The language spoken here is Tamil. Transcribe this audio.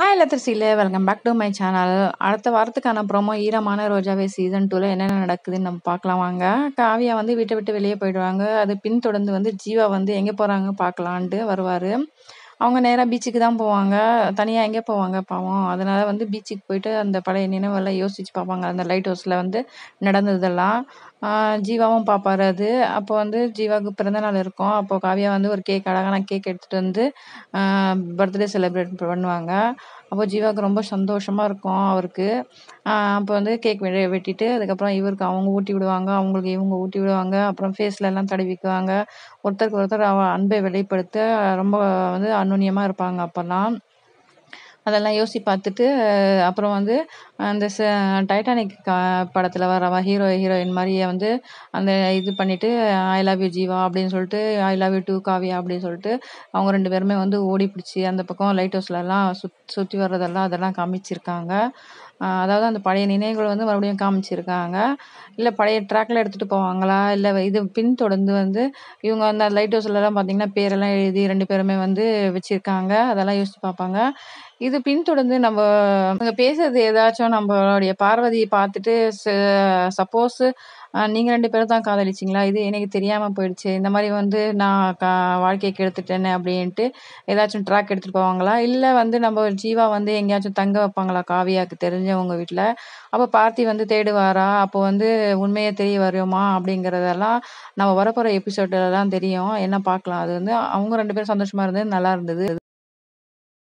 ஹாய் லத்திரசீல welcome back to my channel அடுத்த வாரத்துக்கான ப்ரோமோ ஈரமான ரோஜாவே சீசன் டூவில் என்னென்ன நடக்குதுன்னு நம்ம பார்க்கலாம் வாங்க காவியா வந்து வீட்டை விட்டு வெளியே போயிடுவாங்க அது பின்தொடர்ந்து வந்து ஜீவா வந்து எங்கே போகிறாங்க பார்க்கலான்ட்டு வருவார் அவங்க நேராக பீச்சுக்கு தான் போவாங்க தனியாக எங்கே போவாங்க பாவம் அதனால் வந்து பீச்சுக்கு போயிட்டு அந்த பழைய நினைவெல்லாம் யோசித்து பார்ப்பாங்க அந்த லைட் ஹவுஸில் வந்து நடந்ததெல்லாம் ஜீவாவும் பார்ப்பாரு அது அப்போ வந்து ஜீவாவுக்கு பிறந்தநாள் இருக்கும் அப்போது காவியா வந்து ஒரு கேக் அழகான கேக் எடுத்துகிட்டு வந்து பர்த்டே செலிப்ரேட் பண்ணுவாங்க அப்போ ஜீவாவுக்கு ரொம்ப சந்தோஷமாக இருக்கும் அவருக்கு அப்போ வந்து கேக் வெ வெட்டிட்டு அதுக்கப்புறம் இவருக்கு அவங்க ஊட்டி விடுவாங்க அவங்களுக்கு இவங்க ஊட்டி விடுவாங்க அப்புறம் எல்லாம் தடவிக்குவாங்க ஒருத்தருக்கு ஒருத்தர் அவ அன்பை வெளிப்படுத்த ரொம்ப வந்து அந்யோன்யமாக இருப்பாங்க அப்போல்லாம் அதெல்லாம் யோசி பார்த்துட்டு அப்புறம் வந்து அந்த ச டைட்டானிக் கா படத்தில் வர ஹீரோ ஹீரோயின் மாதிரியே வந்து அந்த இது பண்ணிவிட்டு ஐ லவ் யூ ஜீவா அப்படின்னு சொல்லிட்டு I love you too Kavya அப்படின்னு சொல்லிட்டு அவங்க ரெண்டு பேருமே வந்து ஓடி பிடிச்சி அந்த பக்கம் லைட் ஹவுஸ்லலாம் சுத் சுற்றி வர்றதெல்லாம் அதெல்லாம் காமிச்சிருக்காங்க அதாவது அந்த பழைய நினைவுகள் வந்து மறுபடியும் காமிச்சிருக்காங்க இல்லை பழைய ட்ராக்கில் எடுத்துகிட்டு போவாங்களா இல்லை இது பின்தொடர்ந்து வந்து இவங்க அந்த லைட் ஹவுஸ்லலாம் பார்த்திங்கன்னா பேரெல்லாம் எழுதி ரெண்டு பேருமே வந்து வச்சுருக்காங்க அதெல்லாம் யோசித்து பார்ப்பாங்க இது பின்தொடர்ந்து நம்ம அவங்க பேசுறது ஏதாச்சும் நம்மளுடைய பார்வதியை பார்த்துட்டு சப்போஸ் நீங்கள் ரெண்டு பேரும் தான் காதலிச்சிங்களா இது எனக்கு தெரியாமல் போயிடுச்சு இந்த மாதிரி வந்து நான் கா வாழ்க்கையை கெடுத்துட்டேனே அப்படின்ட்டு ஏதாச்சும் ட்ராக் எடுத்துகிட்டு போவாங்களா இல்லை வந்து நம்ம ஜீவா வந்து எங்கேயாச்சும் தங்க வைப்பாங்களா காவியாவுக்கு தெரிஞ்சவங்க வீட்டில் அப்போ பார்த்தி வந்து தேடுவாரா அப்போ வந்து உண்மையை தெரிய வருமா அப்படிங்கிறதெல்லாம் நம்ம வரப்போகிற எபிசோட்லாம் தெரியும் என்ன பார்க்கலாம் அது வந்து அவங்க ரெண்டு பேரும் சந்தோஷமாக இருந்தது நல்லா இருந்தது